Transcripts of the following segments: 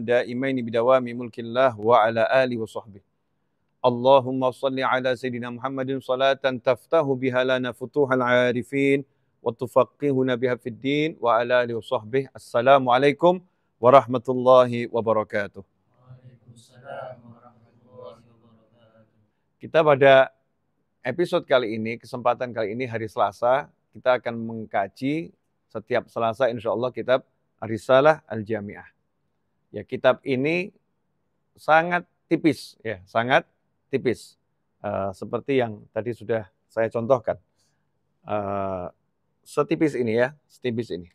daimain bidawami mulkillah wa ala ali wa sahbihi. Allahumma salli ala sayyidina Muhammadin salatan taftahu biha lana futuhal arifin wa tufaqihuna biha fid din wa ala ali wa sahbihi. Assalamu alaikum warahmatullahi wabarakatuh. Kita pada episode kali ini, kesempatan kali ini hari Selasa, kita akan mengkaji setiap Selasa insya Allah kitab arisalah Al-Jami'ah. Ya, kitab ini sangat tipis, ya, sangat tipis. Uh, seperti yang tadi sudah saya contohkan. Uh, setipis ini ya, setipis ini.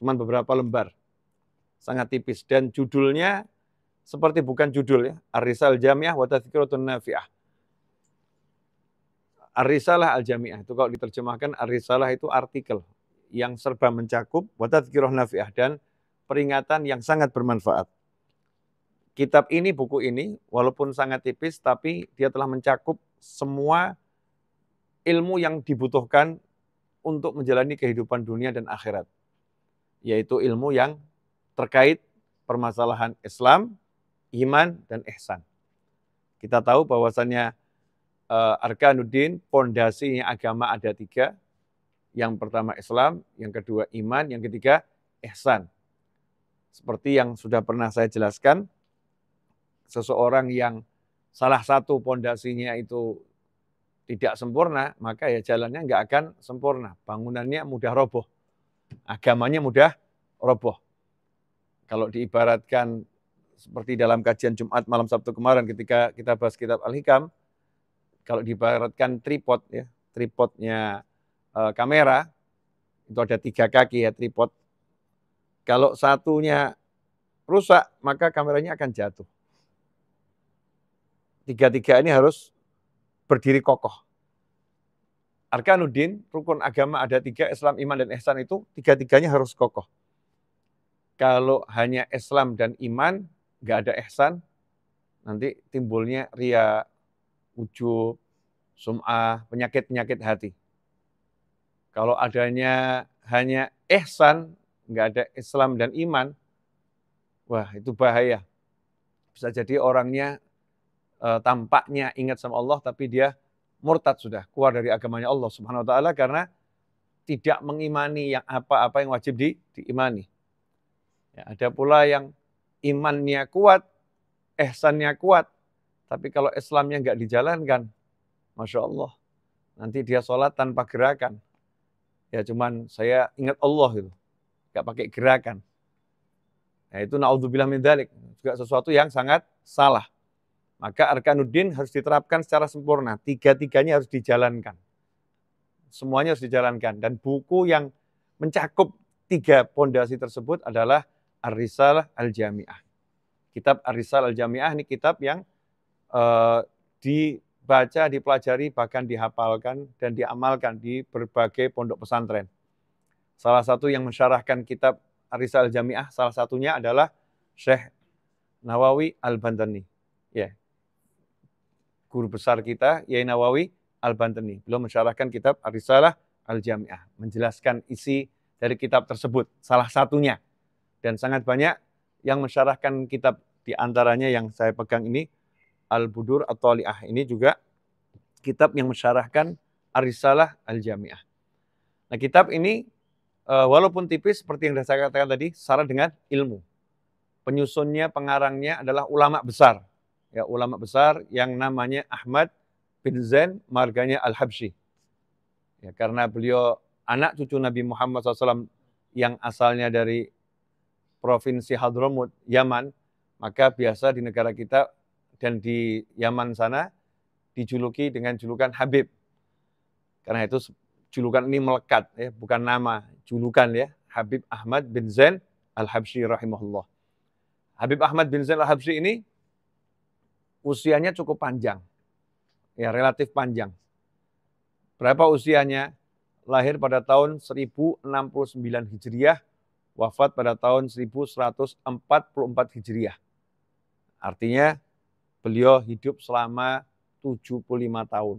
Cuman beberapa lembar. Sangat tipis dan judulnya seperti bukan judul ya. Arisal Jamiah wa Tadhkiratun Nafi'ah. Arisalah al-jamiah itu kalau diterjemahkan arisalah itu artikel yang serba mencakup wa tadhkirah nafi'ah dan peringatan yang sangat bermanfaat. Kitab ini, buku ini, walaupun sangat tipis, tapi dia telah mencakup semua ilmu yang dibutuhkan untuk menjalani kehidupan dunia dan akhirat, yaitu ilmu yang terkait permasalahan Islam, iman, dan ihsan. Kita tahu bahwasannya uh, Arkanuddin, pondasinya agama ada tiga. Yang pertama Islam, yang kedua iman, yang ketiga ihsan. Seperti yang sudah pernah saya jelaskan, seseorang yang salah satu pondasinya itu tidak sempurna, maka ya jalannya nggak akan sempurna. Bangunannya mudah roboh, agamanya mudah roboh. Kalau diibaratkan seperti dalam kajian Jumat malam Sabtu kemarin ketika kita bahas kitab Al-Hikam, kalau diibaratkan tripod ya, tripodnya e, kamera, itu ada tiga kaki ya tripod kalau satunya rusak, maka kameranya akan jatuh. Tiga-tiga ini harus berdiri kokoh. Arkanuddin, rukun agama ada tiga, Islam, iman, dan ihsan itu tiga-tiganya harus kokoh. Kalau hanya Islam dan iman, nggak ada ihsan, nanti timbulnya ria, ujub, sum'ah, penyakit-penyakit hati. Kalau adanya hanya ihsan, nggak ada Islam dan iman, wah itu bahaya. Bisa jadi orangnya e, tampaknya ingat sama Allah tapi dia murtad sudah, keluar dari agamanya Allah Subhanahu wa taala karena tidak mengimani yang apa-apa yang wajib di, diimani. Ya, ada pula yang imannya kuat, ehsannya kuat, tapi kalau Islamnya nggak dijalankan, Masya Allah, nanti dia sholat tanpa gerakan. Ya cuman saya ingat Allah gitu nggak pakai gerakan. Nah, itu naudzubillah min dalik. Juga sesuatu yang sangat salah. Maka arkanuddin harus diterapkan secara sempurna. Tiga-tiganya harus dijalankan. Semuanya harus dijalankan. Dan buku yang mencakup tiga pondasi tersebut adalah Ar-Risalah Al-Jami'ah. Kitab Ar-Risalah Al-Jami'ah ini kitab yang uh, dibaca, dipelajari, bahkan dihafalkan dan diamalkan di berbagai pondok pesantren. Salah satu yang mensyarahkan kitab Arisal Jamiah, salah satunya adalah Syekh Nawawi Al-Bantani. Ya. Yeah. Guru besar kita, Yai Nawawi Al-Bantani. Beliau mensyarahkan kitab Arisalah Al-Jamiah. Menjelaskan isi dari kitab tersebut, salah satunya. Dan sangat banyak yang mensyarahkan kitab di antaranya yang saya pegang ini Al-Budur atau Aliyah Ini juga kitab yang mensyarahkan Arisalah Al-Jamiah. Nah, kitab ini uh, walaupun tipis seperti yang saya katakan tadi, syarat dengan ilmu. Penyusunnya, pengarangnya adalah ulama besar. Ya, ulama besar yang namanya Ahmad bin Zain, marganya Al-Habsyi. Ya, karena beliau anak cucu Nabi Muhammad SAW yang asalnya dari provinsi Hadramut, Yaman, maka biasa di negara kita dan di Yaman sana dijuluki dengan julukan Habib. Karena itu julukan ini melekat ya, bukan nama, julukan ya. Habib Ahmad bin Zain Al-Habsyi rahimahullah. Habib Ahmad bin Zain Al-Habsyi ini usianya cukup panjang. Ya, relatif panjang. Berapa usianya? Lahir pada tahun 1069 Hijriah, wafat pada tahun 1144 Hijriah. Artinya beliau hidup selama 75 tahun.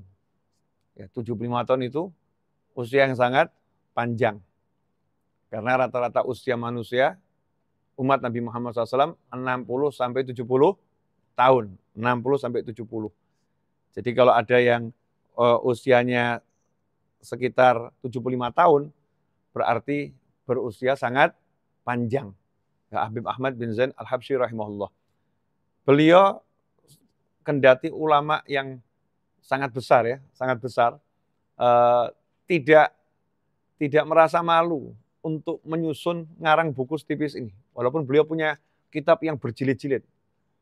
Ya, 75 tahun itu usia yang sangat panjang. Karena rata-rata usia manusia, umat Nabi Muhammad SAW 60 sampai 70 tahun. 60 sampai 70. Jadi kalau ada yang eh, usianya sekitar 75 tahun, berarti berusia sangat panjang. Ya, Habib Ahmad bin Zain Al-Habsyi rahimahullah. Beliau kendati ulama yang sangat besar ya, sangat besar, uh, tidak tidak merasa malu untuk menyusun ngarang buku setipis ini. Walaupun beliau punya kitab yang berjilid-jilid.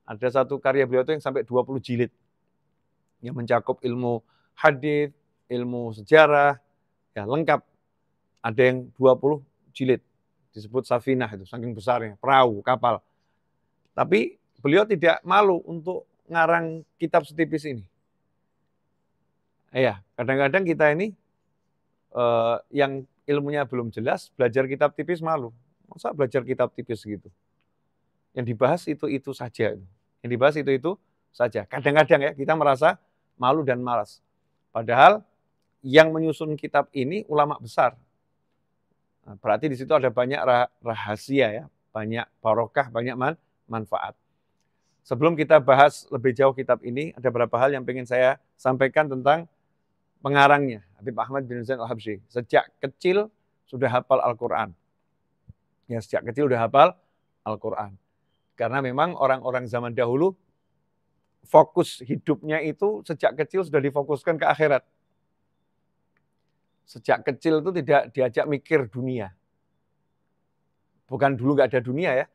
Ada satu karya beliau itu yang sampai 20 jilid. Yang mencakup ilmu hadis, ilmu sejarah, ya lengkap. Ada yang 20 jilid. Disebut safinah itu, saking besarnya, perahu, kapal. Tapi beliau tidak malu untuk ngarang kitab setipis ini. Iya, kadang-kadang kita ini eh, yang ilmunya belum jelas, belajar kitab tipis malu. Masa belajar kitab tipis gitu? Yang dibahas itu-itu saja. Yang dibahas itu-itu saja. Kadang-kadang ya kita merasa malu dan malas. Padahal yang menyusun kitab ini ulama besar. Nah, berarti di situ ada banyak rah rahasia ya, banyak barokah, banyak man manfaat. Sebelum kita bahas lebih jauh kitab ini, ada beberapa hal yang ingin saya sampaikan tentang pengarangnya, Habib Ahmad bin Zain Al-Habsyi. Sejak kecil sudah hafal Al-Quran. Ya, sejak kecil sudah hafal Al-Quran. Karena memang orang-orang zaman dahulu fokus hidupnya itu sejak kecil sudah difokuskan ke akhirat. Sejak kecil itu tidak diajak mikir dunia. Bukan dulu nggak ada dunia ya.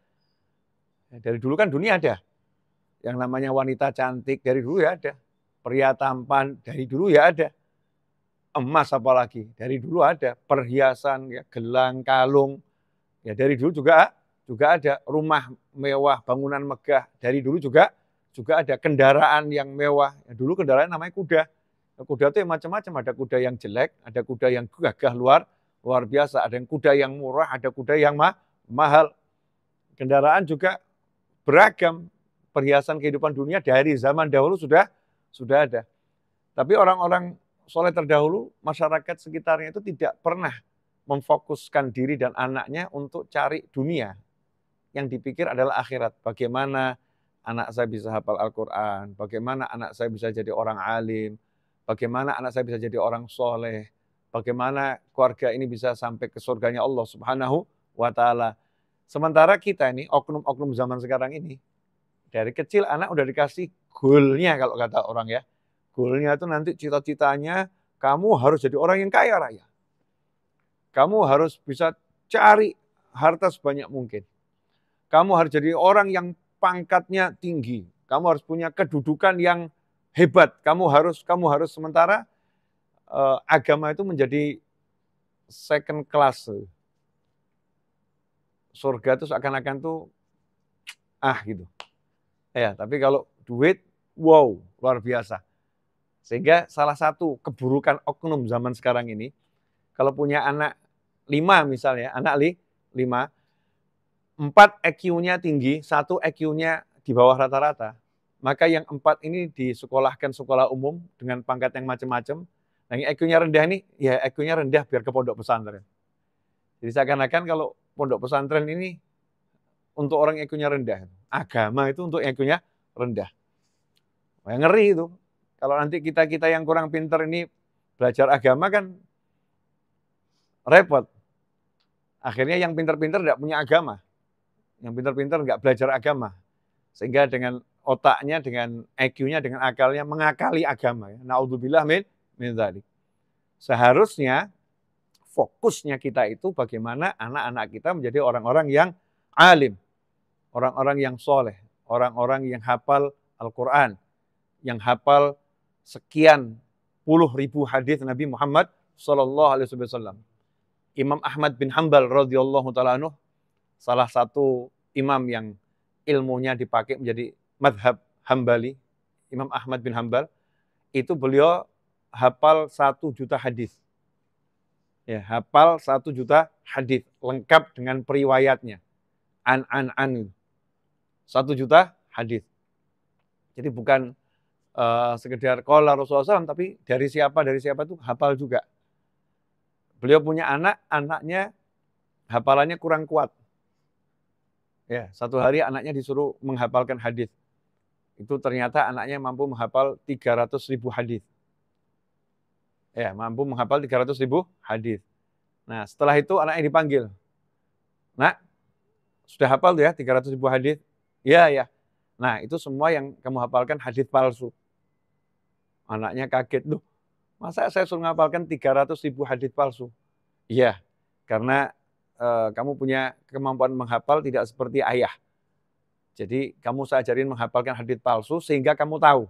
Dari dulu kan dunia ada. Yang namanya wanita cantik dari dulu ya ada. Pria tampan dari dulu ya ada emas apalagi. Dari dulu ada perhiasan, ya, gelang, kalung. Ya dari dulu juga juga ada rumah mewah, bangunan megah. Dari dulu juga juga ada kendaraan yang mewah. Ya, dulu kendaraan namanya kuda. Ya, kuda itu yang macam-macam, ada kuda yang jelek, ada kuda yang gagah luar luar biasa, ada yang kuda yang murah, ada kuda yang ma mahal. Kendaraan juga beragam perhiasan kehidupan dunia dari zaman dahulu sudah sudah ada. Tapi orang-orang soleh terdahulu, masyarakat sekitarnya itu tidak pernah memfokuskan diri dan anaknya untuk cari dunia. Yang dipikir adalah akhirat. Bagaimana anak saya bisa hafal Al-Quran, bagaimana anak saya bisa jadi orang alim, bagaimana anak saya bisa jadi orang soleh, bagaimana keluarga ini bisa sampai ke surganya Allah subhanahu wa ta'ala. Sementara kita ini, oknum-oknum zaman sekarang ini, dari kecil anak udah dikasih goalnya kalau kata orang ya goalnya itu nanti cita-citanya kamu harus jadi orang yang kaya raya. Kamu harus bisa cari harta sebanyak mungkin. Kamu harus jadi orang yang pangkatnya tinggi. Kamu harus punya kedudukan yang hebat. Kamu harus kamu harus sementara eh, agama itu menjadi second class. Surga itu seakan-akan tuh ah gitu. Ya, tapi kalau duit wow, luar biasa. Sehingga salah satu keburukan oknum zaman sekarang ini, kalau punya anak lima misalnya, anak li, lima, empat EQ-nya tinggi, satu EQ-nya di bawah rata-rata, maka yang empat ini disekolahkan sekolah umum dengan pangkat yang macam-macam. Nah, yang EQ-nya rendah ini, ya EQ-nya rendah biar ke pondok pesantren. Jadi seakan-akan kalau pondok pesantren ini untuk orang EQ-nya rendah. Agama itu untuk EQ-nya rendah. yang ngeri itu. Kalau nanti kita-kita yang kurang pinter ini belajar agama kan repot. Akhirnya yang pinter-pinter tidak punya agama. Yang pinter-pinter nggak belajar agama. Sehingga dengan otaknya, dengan IQ-nya, dengan akalnya mengakali agama. Naudzubillah min, min tadi. Seharusnya fokusnya kita itu bagaimana anak-anak kita menjadi orang-orang yang alim. Orang-orang yang soleh. Orang-orang yang hafal Al-Quran. Yang hafal sekian puluh ribu hadis Nabi Muhammad Shallallahu Alaihi Wasallam. Imam Ahmad bin Hambal radhiyallahu taala anhu salah satu imam yang ilmunya dipakai menjadi madhab Hambali, Imam Ahmad bin Hambal, itu beliau hafal satu juta hadis. Ya, hafal satu juta hadis lengkap dengan periwayatnya. An an an. Satu juta hadis. Jadi bukan uh, sekedar kola Rasulullah SAW, tapi dari siapa, dari siapa itu hafal juga. Beliau punya anak, anaknya hafalannya kurang kuat. Ya, satu hari anaknya disuruh menghafalkan hadis. Itu ternyata anaknya mampu menghafal 300 ribu hadis. Ya, mampu menghafal 300 ribu hadis. Nah, setelah itu anaknya dipanggil. Nak, sudah hafal ya 300 ribu hadis? Ya, ya. Nah, itu semua yang kamu hafalkan hadis palsu. Anaknya kaget, loh masa saya suruh ngapalkan 300 ribu hadith palsu? Iya, karena e, kamu punya kemampuan menghafal tidak seperti ayah. Jadi kamu saya ajarin menghafalkan hadith palsu sehingga kamu tahu.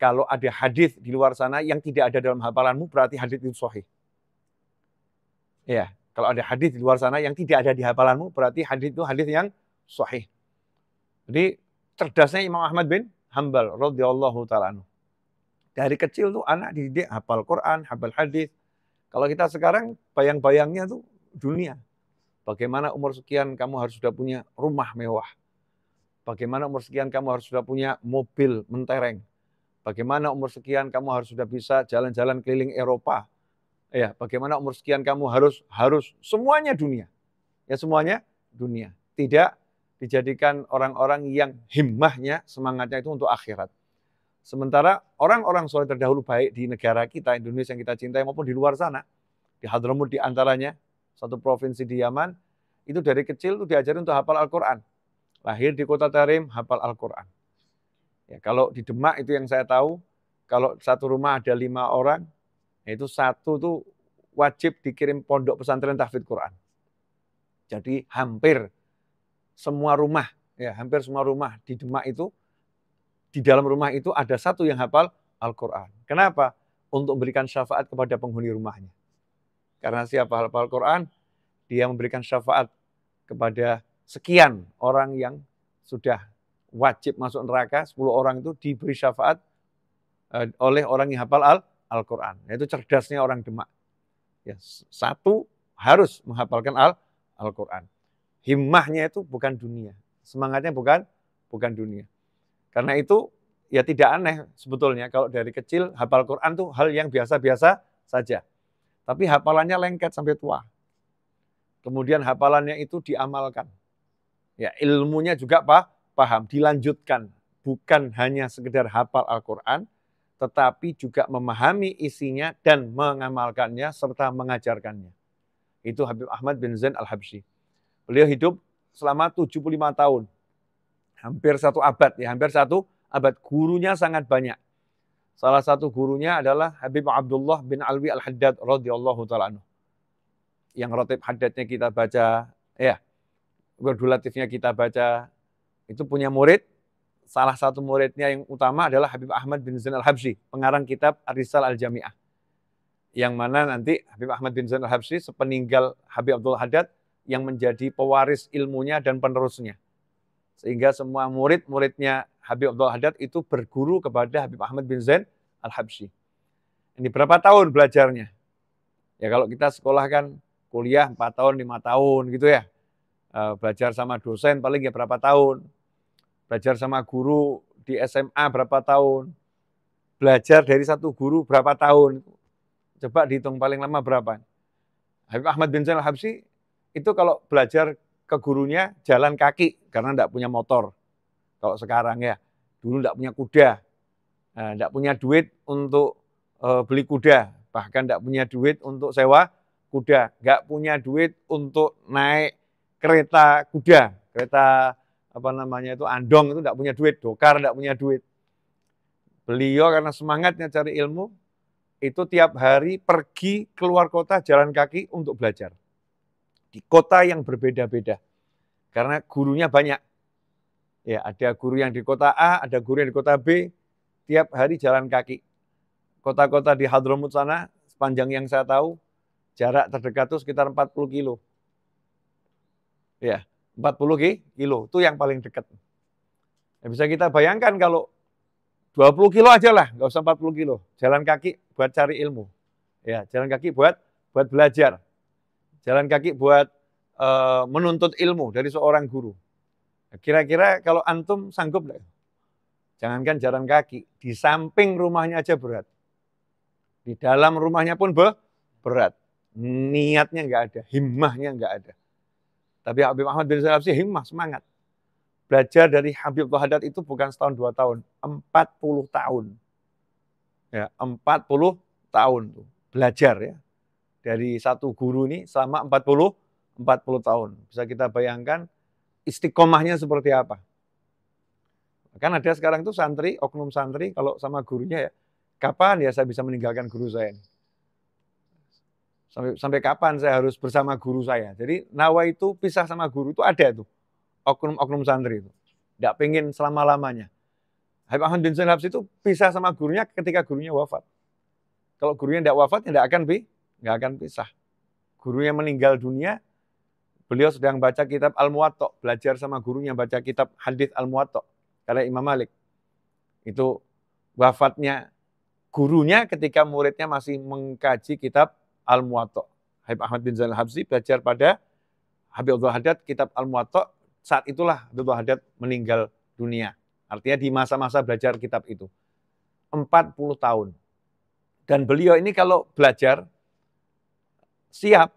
Kalau ada hadith di luar sana yang tidak ada dalam hafalanmu berarti hadith itu sahih. Iya, kalau ada hadith di luar sana yang tidak ada di hafalanmu berarti hadith itu hadith yang sahih. Jadi cerdasnya Imam Ahmad bin Hambal radhiyallahu taala dari kecil tuh anak dididik hafal Quran, hafal hadis. Kalau kita sekarang bayang-bayangnya tuh dunia. Bagaimana umur sekian kamu harus sudah punya rumah mewah. Bagaimana umur sekian kamu harus sudah punya mobil mentereng. Bagaimana umur sekian kamu harus sudah bisa jalan-jalan keliling Eropa. Ya, bagaimana umur sekian kamu harus harus semuanya dunia. Ya semuanya dunia. Tidak dijadikan orang-orang yang himmahnya, semangatnya itu untuk akhirat. Sementara orang-orang soleh terdahulu baik di negara kita, Indonesia yang kita cintai maupun di luar sana, di Hadramut di antaranya, satu provinsi di Yaman, itu dari kecil itu diajarin untuk hafal Al-Quran. Lahir di kota Tarim, hafal Al-Quran. Ya, kalau di Demak itu yang saya tahu, kalau satu rumah ada lima orang, ya itu satu itu wajib dikirim pondok pesantren tahfidz Quran. Jadi hampir semua rumah, ya hampir semua rumah di Demak itu di dalam rumah itu ada satu yang hafal Al-Quran. Kenapa? Untuk memberikan syafaat kepada penghuni rumahnya. Karena siapa hafal Al-Quran, dia memberikan syafaat kepada sekian orang yang sudah wajib masuk neraka, 10 orang itu diberi syafaat eh, oleh orang yang hafal Al-Quran. Al Itu cerdasnya orang Demak. Ya, satu harus menghafalkan Al-Quran. Al Himmahnya itu bukan dunia. Semangatnya bukan bukan dunia. Karena itu ya tidak aneh sebetulnya kalau dari kecil hafal Quran tuh hal yang biasa-biasa saja. Tapi hafalannya lengket sampai tua. Kemudian hafalannya itu diamalkan. Ya, ilmunya juga pak paham, dilanjutkan. Bukan hanya sekedar hafal Al-Quran, tetapi juga memahami isinya dan mengamalkannya serta mengajarkannya. Itu Habib Ahmad bin Zain Al-Habsyi. Beliau hidup selama 75 tahun hampir satu abad ya, hampir satu abad. Gurunya sangat banyak. Salah satu gurunya adalah Habib Abdullah bin Alwi Al-Haddad radhiyallahu taala anhu. Yang rotib Haddadnya kita baca, ya. Berdulatifnya kita baca. Itu punya murid. Salah satu muridnya yang utama adalah Habib Ahmad bin Zain Al-Habsyi, pengarang kitab Arisal Al-Jami'ah. Yang mana nanti Habib Ahmad bin Zain Al-Habsyi sepeninggal Habib Abdullah Haddad yang menjadi pewaris ilmunya dan penerusnya sehingga semua murid-muridnya Habib Abdul Haddad itu berguru kepada Habib Ahmad bin Zain Al-Habsyi. Ini berapa tahun belajarnya? Ya kalau kita sekolah kan kuliah 4 tahun, 5 tahun gitu ya. E, belajar sama dosen paling ya berapa tahun. Belajar sama guru di SMA berapa tahun. Belajar dari satu guru berapa tahun. Coba dihitung paling lama berapa. Habib Ahmad bin Zain Al-Habsyi itu kalau belajar ke gurunya jalan kaki karena tidak punya motor. Kalau sekarang ya, dulu tidak punya kuda, tidak nah, punya duit untuk eh, beli kuda, bahkan tidak punya duit untuk sewa kuda, nggak punya duit untuk naik kereta kuda, kereta apa namanya itu andong itu tidak punya duit, dokar tidak punya duit. Beliau karena semangatnya cari ilmu, itu tiap hari pergi keluar kota jalan kaki untuk belajar di kota yang berbeda-beda. Karena gurunya banyak. Ya, ada guru yang di kota A, ada guru yang di kota B, tiap hari jalan kaki. Kota-kota di Hadramut sana, sepanjang yang saya tahu, jarak terdekat itu sekitar 40 kilo. Ya, 40 kilo, itu yang paling dekat. Ya, bisa kita bayangkan kalau 20 kilo aja lah, nggak usah 40 kilo. Jalan kaki buat cari ilmu. Ya, jalan kaki buat buat belajar jalan kaki buat e, menuntut ilmu dari seorang guru. Kira-kira kalau antum sanggup nggak? Jangankan jalan kaki, di samping rumahnya aja berat. Di dalam rumahnya pun be, berat. Niatnya nggak ada, himmahnya nggak ada. Tapi Habib Ahmad bin Salafsi himmah, semangat. Belajar dari Habib Wahadat itu bukan setahun dua tahun, empat puluh tahun. Ya, puluh tahun tuh belajar ya dari satu guru ini selama 40 40 tahun. Bisa kita bayangkan istiqomahnya seperti apa. Kan ada sekarang tuh santri, oknum santri kalau sama gurunya ya, kapan ya saya bisa meninggalkan guru saya ini? Sampai, sampai kapan saya harus bersama guru saya? Jadi nawa itu pisah sama guru itu ada tuh oknum-oknum santri itu. Tidak pengen selama-lamanya. Habib Ahmad bin Zain itu pisah sama gurunya ketika gurunya wafat. Kalau gurunya tidak wafat, tidak ya akan bi nggak akan pisah. Gurunya meninggal dunia, beliau sedang baca kitab Al-Muwatta, belajar sama gurunya baca kitab hadis Al-Muwatta karena Imam Malik. Itu wafatnya gurunya ketika muridnya masih mengkaji kitab Al-Muwatta. Habib Ahmad bin Zainal Habsi belajar pada Habib Abdul Haddad kitab Al-Muwatta. Saat itulah Habib Abdul Haddad meninggal dunia. Artinya di masa-masa belajar kitab itu. 40 tahun. Dan beliau ini kalau belajar siap.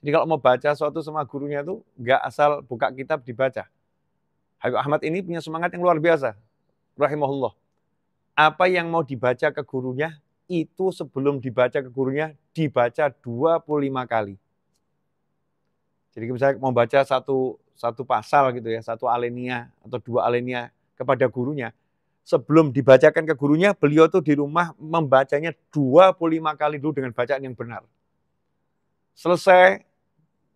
Jadi kalau mau baca suatu sama gurunya itu nggak asal buka kitab dibaca. Habib Ahmad ini punya semangat yang luar biasa. Rahimahullah. Apa yang mau dibaca ke gurunya, itu sebelum dibaca ke gurunya, dibaca 25 kali. Jadi misalnya mau baca satu satu pasal gitu ya, satu alenia atau dua alenia kepada gurunya. Sebelum dibacakan ke gurunya, beliau tuh di rumah membacanya 25 kali dulu dengan bacaan yang benar selesai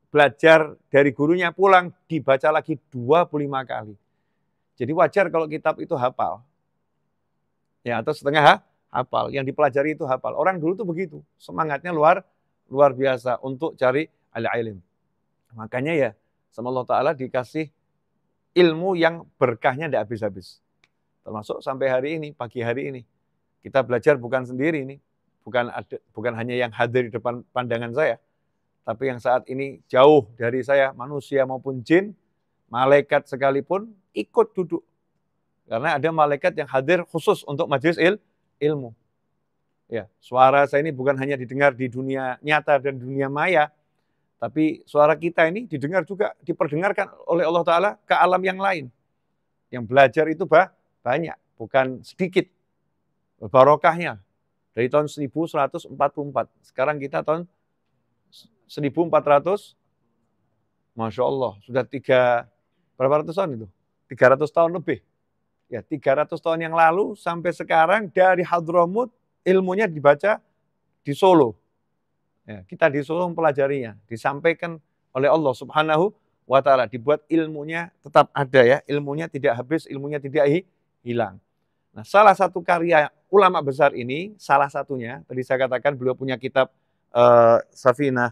belajar dari gurunya pulang, dibaca lagi 25 kali. Jadi wajar kalau kitab itu hafal. Ya, atau setengah hafal. Yang dipelajari itu hafal. Orang dulu tuh begitu. Semangatnya luar luar biasa untuk cari al-ilm. Makanya ya, sama Allah Ta'ala dikasih ilmu yang berkahnya tidak habis-habis. Termasuk sampai hari ini, pagi hari ini. Kita belajar bukan sendiri ini. Bukan, ada, bukan hanya yang hadir di depan pandangan saya. Tapi yang saat ini jauh dari saya, manusia maupun jin, malaikat sekalipun ikut duduk. Karena ada malaikat yang hadir khusus untuk majelis il, ilmu. Ya, suara saya ini bukan hanya didengar di dunia nyata dan dunia maya, tapi suara kita ini didengar juga, diperdengarkan oleh Allah Ta'ala ke alam yang lain. Yang belajar itu bah, banyak, bukan sedikit. Barokahnya, dari tahun 1144. Sekarang kita tahun 1400 Masya Allah, sudah tiga, berapa ratus tahun itu? 300 tahun lebih. Ya, 300 tahun yang lalu sampai sekarang dari Hadramut ilmunya dibaca di Solo. Ya, kita di Solo mempelajarinya, disampaikan oleh Allah Subhanahu wa taala, dibuat ilmunya tetap ada ya, ilmunya tidak habis, ilmunya tidak hilang. Nah, salah satu karya ulama besar ini, salah satunya tadi saya katakan beliau punya kitab uh, Safinah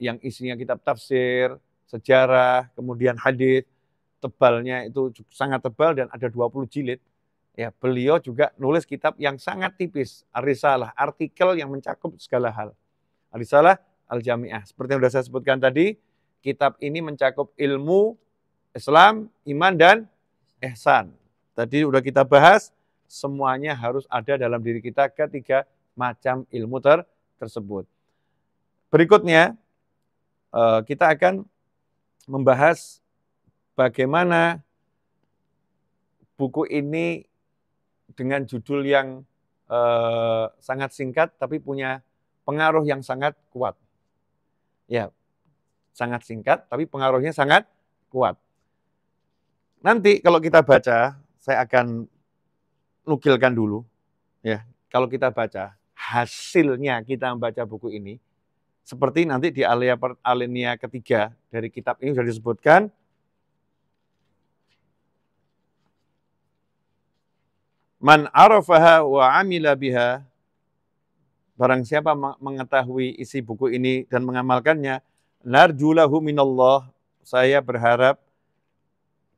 yang isinya kitab tafsir, sejarah, kemudian hadis, tebalnya itu sangat tebal dan ada 20 jilid. Ya, beliau juga nulis kitab yang sangat tipis, Arisalah, artikel yang mencakup segala hal. Arisalah Al-Jami'ah. Seperti yang sudah saya sebutkan tadi, kitab ini mencakup ilmu, Islam, iman dan ihsan. Tadi sudah kita bahas, semuanya harus ada dalam diri kita ketiga macam ilmu ter tersebut. Berikutnya, Eh, kita akan membahas bagaimana buku ini dengan judul yang uh, sangat singkat tapi punya pengaruh yang sangat kuat. Ya, sangat singkat tapi pengaruhnya sangat kuat. Nanti kalau kita baca, saya akan nukilkan dulu. Ya, kalau kita baca hasilnya kita membaca buku ini, seperti nanti di alia alinea ketiga dari kitab ini sudah disebutkan, Man arafaha wa amila biha Barang siapa mengetahui isi buku ini dan mengamalkannya, narjulahu minallah, saya berharap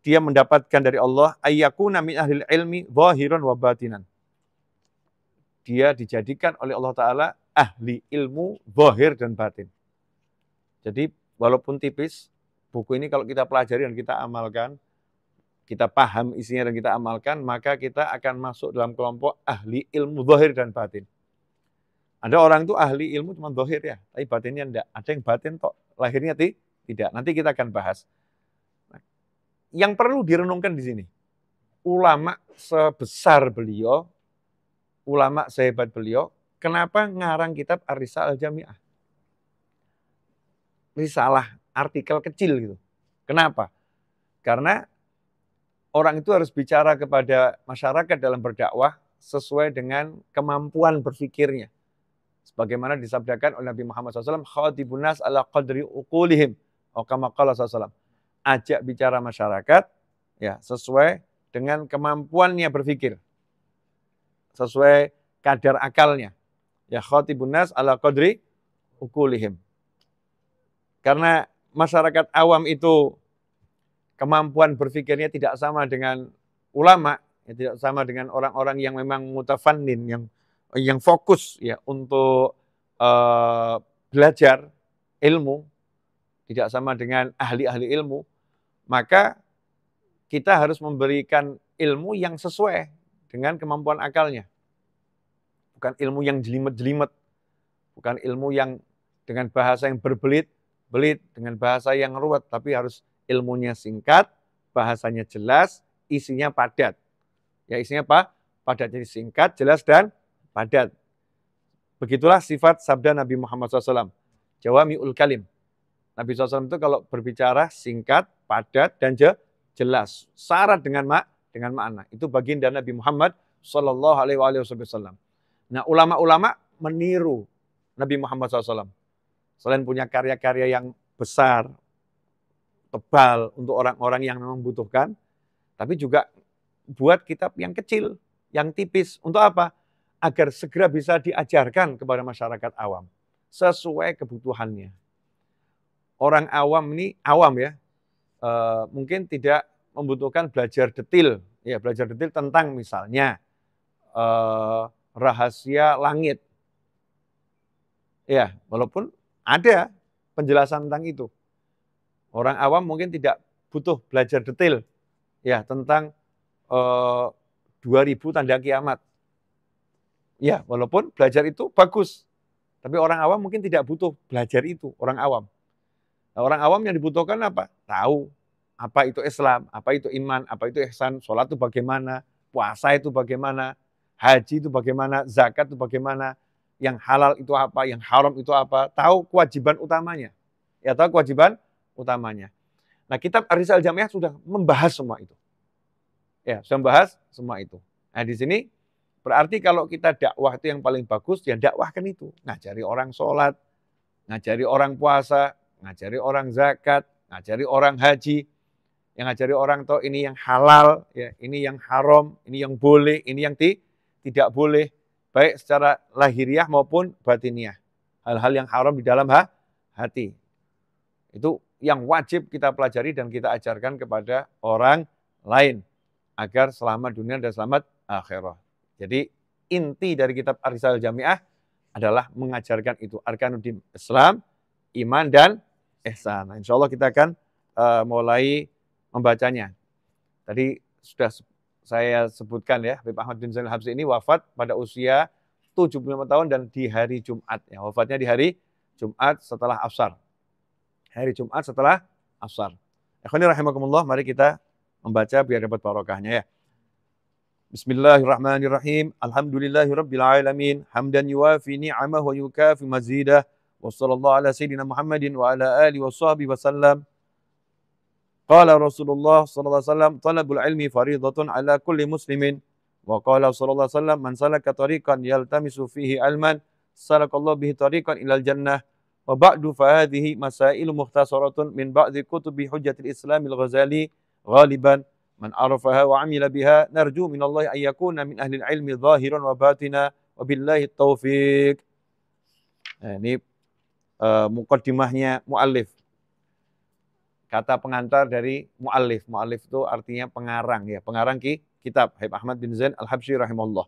dia mendapatkan dari Allah ayyakuna min ahlil ilmi zahiran wa batinan. Dia dijadikan oleh Allah Ta'ala ahli ilmu zahir dan batin. Jadi walaupun tipis, buku ini kalau kita pelajari dan kita amalkan, kita paham isinya dan kita amalkan, maka kita akan masuk dalam kelompok ahli ilmu zahir dan batin. Ada orang itu ahli ilmu cuma zahir ya, tapi batinnya enggak. Ada yang batin kok lahirnya ti? tidak. Nanti kita akan bahas. Nah, yang perlu direnungkan di sini, ulama sebesar beliau, ulama sehebat beliau, Kenapa ngarang kitab Arisa Al-Jami'ah? Risalah, artikel kecil gitu. Kenapa? Karena orang itu harus bicara kepada masyarakat dalam berdakwah sesuai dengan kemampuan berpikirnya. Sebagaimana disabdakan oleh Nabi Muhammad SAW, khawatibun nas ala qadri uqulihim. Okamakala oh, SAW. Ajak bicara masyarakat ya sesuai dengan kemampuannya berpikir. Sesuai kadar akalnya. Ya khatibun nas ala qadri ukulihim. Karena masyarakat awam itu kemampuan berpikirnya tidak sama dengan ulama, ya, tidak sama dengan orang-orang yang memang mutafannin, yang yang fokus ya untuk uh, belajar ilmu, tidak sama dengan ahli-ahli ilmu, maka kita harus memberikan ilmu yang sesuai dengan kemampuan akalnya bukan ilmu yang jelimet-jelimet, bukan ilmu yang dengan bahasa yang berbelit-belit, dengan bahasa yang ruwet, tapi harus ilmunya singkat, bahasanya jelas, isinya padat. Ya isinya apa? Padat jadi singkat, jelas dan padat. Begitulah sifat sabda Nabi Muhammad SAW. Jawamiul kalim. Nabi SAW itu kalau berbicara singkat, padat, dan je, jelas. Syarat dengan mak, dengan makna. Itu baginda Nabi Muhammad Sallallahu Alaihi Wasallam. Nah ulama-ulama meniru Nabi Muhammad SAW. Selain punya karya-karya yang besar, tebal untuk orang-orang yang memang membutuhkan, tapi juga buat kitab yang kecil, yang tipis. Untuk apa? Agar segera bisa diajarkan kepada masyarakat awam sesuai kebutuhannya. Orang awam ini awam ya, e, mungkin tidak membutuhkan belajar detil, ya belajar detil tentang misalnya e, rahasia langit. Ya, walaupun ada penjelasan tentang itu. Orang awam mungkin tidak butuh belajar detail ya tentang eh, 2000 tanda kiamat. Ya, walaupun belajar itu bagus. Tapi orang awam mungkin tidak butuh belajar itu, orang awam. Nah, orang awam yang dibutuhkan apa? Tahu apa itu Islam, apa itu iman, apa itu ihsan, sholat itu bagaimana, puasa itu bagaimana, haji itu bagaimana, zakat itu bagaimana, yang halal itu apa, yang haram itu apa, tahu kewajiban utamanya. Ya tahu kewajiban utamanya. Nah, kitab Arisal Jamiah sudah membahas semua itu. Ya, sudah membahas semua itu. Nah, di sini berarti kalau kita dakwah itu yang paling bagus, ya dakwahkan itu. Ngajari orang sholat, ngajari orang puasa, ngajari orang zakat, ngajari orang haji, yang ngajari orang tahu ini yang halal, ya, ini yang haram, ini yang boleh, ini yang tidak tidak boleh baik secara lahiriah maupun batiniah. Hal-hal yang haram di dalam hati. Itu yang wajib kita pelajari dan kita ajarkan kepada orang lain agar selamat dunia dan selamat akhirat Jadi inti dari kitab Arisal Jamiah adalah mengajarkan itu arkanuddin Islam, iman dan ihsan. Nah, insya Allah kita akan uh, mulai membacanya. Tadi sudah saya sebutkan ya, Habib Ahmad bin Zainal Habsi ini wafat pada usia 75 tahun dan di hari Jumat. Ya, wafatnya di hari Jumat setelah Afsar. Hari Jumat setelah Afsar. Ikhwani rahimakumullah, mari kita membaca biar dapat barokahnya ya. Bismillahirrahmanirrahim. Alhamdulillahirrabbilalamin. Hamdan yuafi ni'amah wa yukafi mazidah. Wassalamualaikum ala wabarakatuh. wa ala alihi wa sahbihi wa sallam. قال رسول الله صلى الله عليه وسلم طلب العلم فريضة على كل مسلم وقال صلى الله عليه وسلم من سلك طريقا يلتمس فيه علما سلك الله به طريقا إلى الجنة وبعد فهذه مسائل مختصرة من بعض كتب حجة الإسلام الغزالي غالبا من عرفها وعمل بها نرجو من الله أن يكون من أهل العلم ظاهرا وباطنا وبالله التوفيق يعني آه، مقدمة mukadimahnya mu'alif kata pengantar dari mu'alif. Mu'alif itu artinya pengarang ya, pengarang ki, kitab Habib Ahmad bin Zain Al-Habsyi rahimahullah.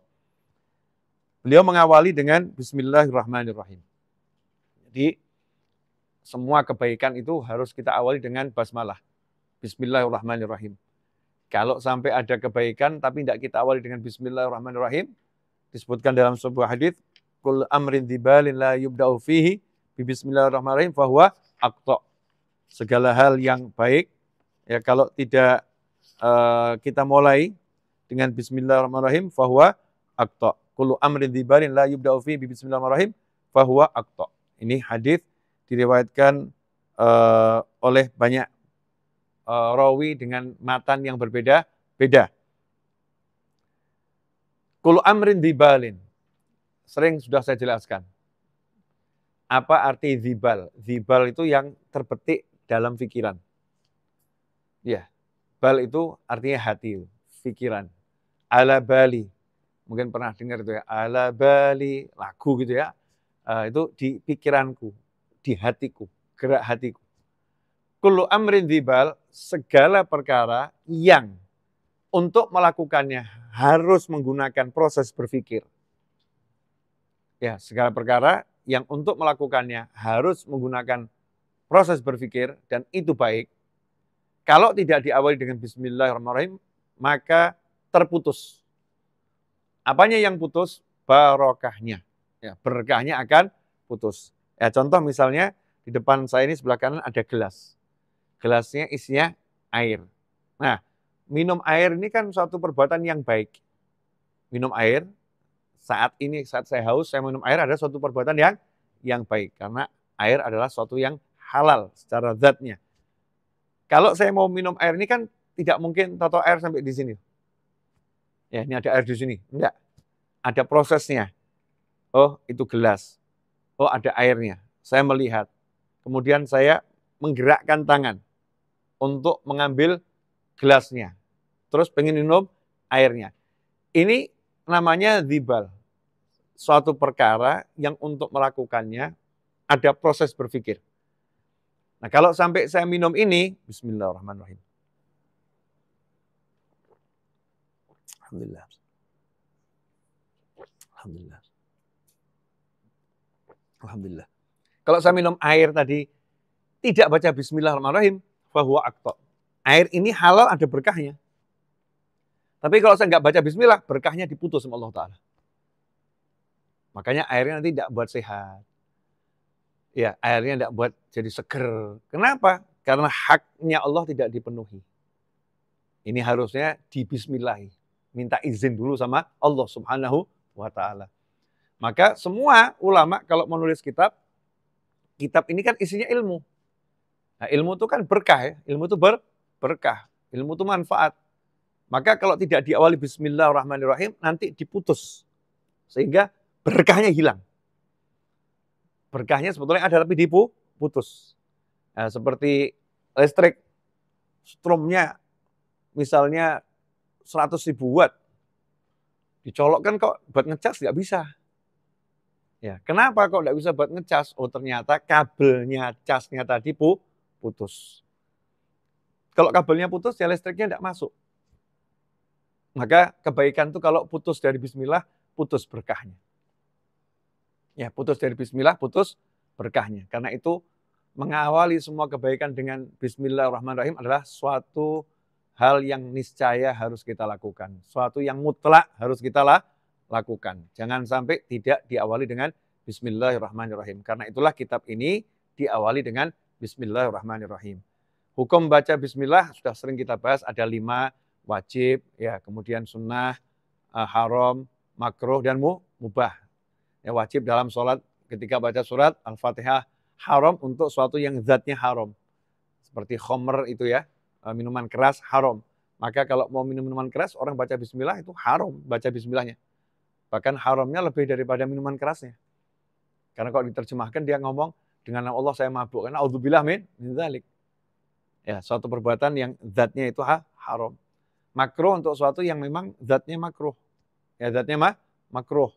Beliau mengawali dengan bismillahirrahmanirrahim. Jadi semua kebaikan itu harus kita awali dengan basmalah. Bismillahirrahmanirrahim. Kalau sampai ada kebaikan tapi tidak kita awali dengan bismillahirrahmanirrahim, disebutkan dalam sebuah hadis, kul amrin dibalin la yubda'u fihi bi bismillahirrahmanirrahim fahuwa segala hal yang baik ya kalau tidak uh, kita mulai dengan bismillahirrahmanirrahim fahuwa akta kullu amrin dibarin la yubda'u fi bismillahirrahmanirrahim fahuwa akta ini hadis diriwayatkan uh, oleh banyak uh, rawi dengan matan yang berbeda beda kullu amrin dibalin sering sudah saya jelaskan apa arti zibal? Zibal itu yang terbetik dalam pikiran. Ya, bal itu artinya hati, pikiran. Ala bali, mungkin pernah dengar itu ya, ala bali, lagu gitu ya. Eh, itu di pikiranku, di hatiku, gerak hatiku. Kulu amrin dibal, segala perkara yang untuk melakukannya harus menggunakan proses berpikir. Ya, segala perkara yang untuk melakukannya harus menggunakan proses berpikir, dan itu baik, kalau tidak diawali dengan bismillahirrahmanirrahim, maka terputus. Apanya yang putus? Barokahnya. Ya, berkahnya akan putus. Ya, contoh misalnya, di depan saya ini sebelah kanan ada gelas. Gelasnya isinya air. Nah, minum air ini kan suatu perbuatan yang baik. Minum air, saat ini, saat saya haus, saya minum air ada suatu perbuatan yang yang baik. Karena air adalah suatu yang halal secara zatnya. Kalau saya mau minum air ini kan tidak mungkin tato air sampai di sini. Ya, ini ada air di sini. Enggak. Ada prosesnya. Oh, itu gelas. Oh, ada airnya. Saya melihat. Kemudian saya menggerakkan tangan untuk mengambil gelasnya. Terus pengen minum airnya. Ini namanya dibal. Suatu perkara yang untuk melakukannya ada proses berpikir. Nah kalau sampai saya minum ini, Bismillahirrahmanirrahim. Alhamdulillah. Alhamdulillah. Alhamdulillah. Kalau saya minum air tadi, tidak baca Bismillahirrahmanirrahim, bahwa akto. Air ini halal ada berkahnya. Tapi kalau saya nggak baca Bismillah, berkahnya diputus sama Allah Ta'ala. Makanya airnya nanti tidak buat sehat ya airnya tidak buat jadi seger. Kenapa? Karena haknya Allah tidak dipenuhi. Ini harusnya dibismillahi. Minta izin dulu sama Allah subhanahu wa ta'ala. Maka semua ulama kalau menulis kitab, kitab ini kan isinya ilmu. Nah, ilmu itu kan berkah ya. Ilmu itu ber berkah. Ilmu itu manfaat. Maka kalau tidak diawali bismillahirrahmanirrahim, nanti diputus. Sehingga berkahnya hilang berkahnya sebetulnya ada tapi diputus. Nah, ya, seperti listrik, stromnya misalnya 100 ribu watt, dicolokkan kok buat ngecas nggak bisa. Ya, kenapa kok nggak bisa buat ngecas? Oh ternyata kabelnya casnya tadi pu putus. Kalau kabelnya putus ya listriknya nggak masuk. Maka kebaikan tuh kalau putus dari bismillah, putus berkahnya. Ya, putus dari bismillah, putus berkahnya. Karena itu mengawali semua kebaikan dengan bismillahirrahmanirrahim adalah suatu hal yang niscaya harus kita lakukan. Suatu yang mutlak harus kita lakukan. Jangan sampai tidak diawali dengan bismillahirrahmanirrahim. Karena itulah kitab ini diawali dengan bismillahirrahmanirrahim. Hukum baca bismillah sudah sering kita bahas ada lima wajib, ya kemudian sunnah, eh, haram, makruh, dan mubah ya wajib dalam sholat ketika baca surat Al-Fatihah haram untuk suatu yang zatnya haram. Seperti khomer itu ya, eh, minuman keras haram. Maka kalau mau minum minuman keras, orang baca bismillah itu haram baca bismillahnya. Bahkan haramnya lebih daripada minuman kerasnya. Karena kalau diterjemahkan dia ngomong, dengan nama Allah saya mabuk. Karena audzubillah min, min zalik. Ya, suatu perbuatan yang zatnya itu ha, haram. Makruh untuk suatu yang memang zatnya makruh. Ya, zatnya mah makruh.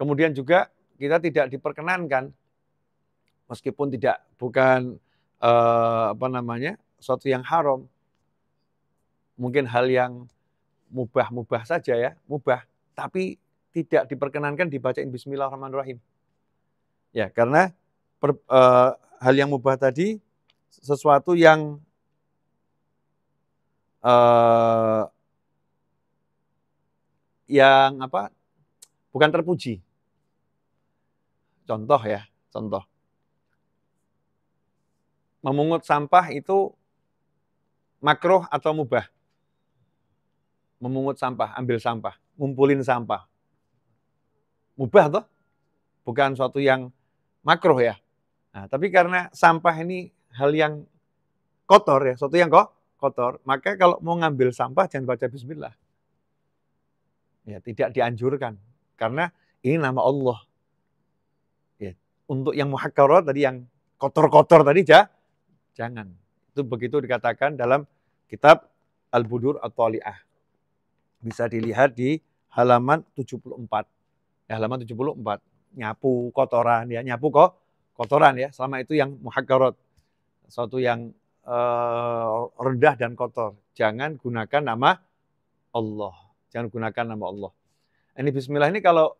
Kemudian juga kita tidak diperkenankan meskipun tidak bukan eh, apa namanya sesuatu yang haram mungkin hal yang mubah-mubah saja ya mubah tapi tidak diperkenankan dibacain Bismillahirrahmanirrahim ya karena per, eh, hal yang mubah tadi sesuatu yang eh, yang apa bukan terpuji Contoh ya, contoh. Memungut sampah itu makruh atau mubah? Memungut sampah, ambil sampah, ngumpulin sampah. Mubah toh? Bukan suatu yang makruh ya. Nah, tapi karena sampah ini hal yang kotor ya, suatu yang kok kotor, maka kalau mau ngambil sampah jangan baca bismillah. Ya, tidak dianjurkan. Karena ini nama Allah untuk yang muhakkarat tadi yang kotor-kotor tadi ja, jangan. Itu begitu dikatakan dalam kitab Al-Budur atau Al Aliyah. Bisa dilihat di halaman 74. Ya, eh, halaman 74. Nyapu kotoran ya, nyapu kok kotoran ya. Selama itu yang muhakkarat. Suatu yang uh, rendah dan kotor. Jangan gunakan nama Allah. Jangan gunakan nama Allah. Ini bismillah ini kalau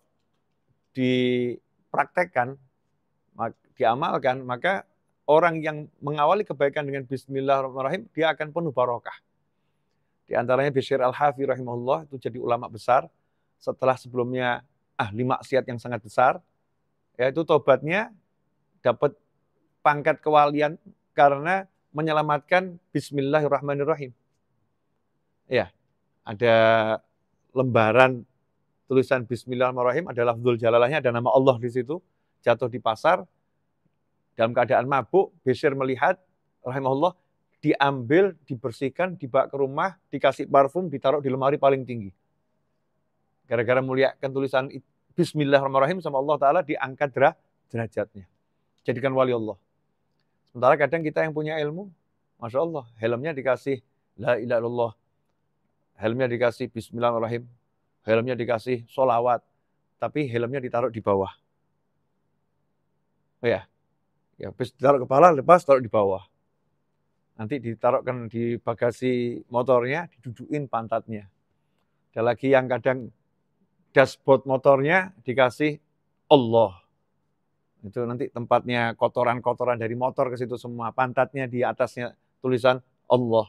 dipraktekkan diamalkan, maka orang yang mengawali kebaikan dengan bismillahirrahmanirrahim, dia akan penuh barokah. Di antaranya Bishir Al-Hafi rahimahullah itu jadi ulama besar setelah sebelumnya ahli maksiat yang sangat besar, yaitu tobatnya dapat pangkat kewalian karena menyelamatkan bismillahirrahmanirrahim. Ya, ada lembaran tulisan bismillahirrahmanirrahim adalah Abdul jalalahnya ada nama Allah di situ jatuh di pasar dalam keadaan mabuk, besir melihat rahimahullah diambil, dibersihkan, dibawa ke rumah, dikasih parfum, ditaruh di lemari paling tinggi. Gara-gara muliakan tulisan Bismillahirrahmanirrahim sama Allah Ta'ala diangkat derah, derajatnya. Jadikan wali Allah. Sementara kadang kita yang punya ilmu, Masya Allah, helmnya dikasih La ilaha helmnya dikasih Bismillahirrahmanirrahim, helmnya dikasih solawat, tapi helmnya ditaruh di bawah. Oh ya. Ya, habis ditaruh kepala lepas taruh di bawah. Nanti ditaruhkan di bagasi motornya, didudukin pantatnya. Ada lagi yang kadang dashboard motornya dikasih Allah. Itu nanti tempatnya kotoran-kotoran dari motor ke situ semua. Pantatnya di atasnya tulisan Allah.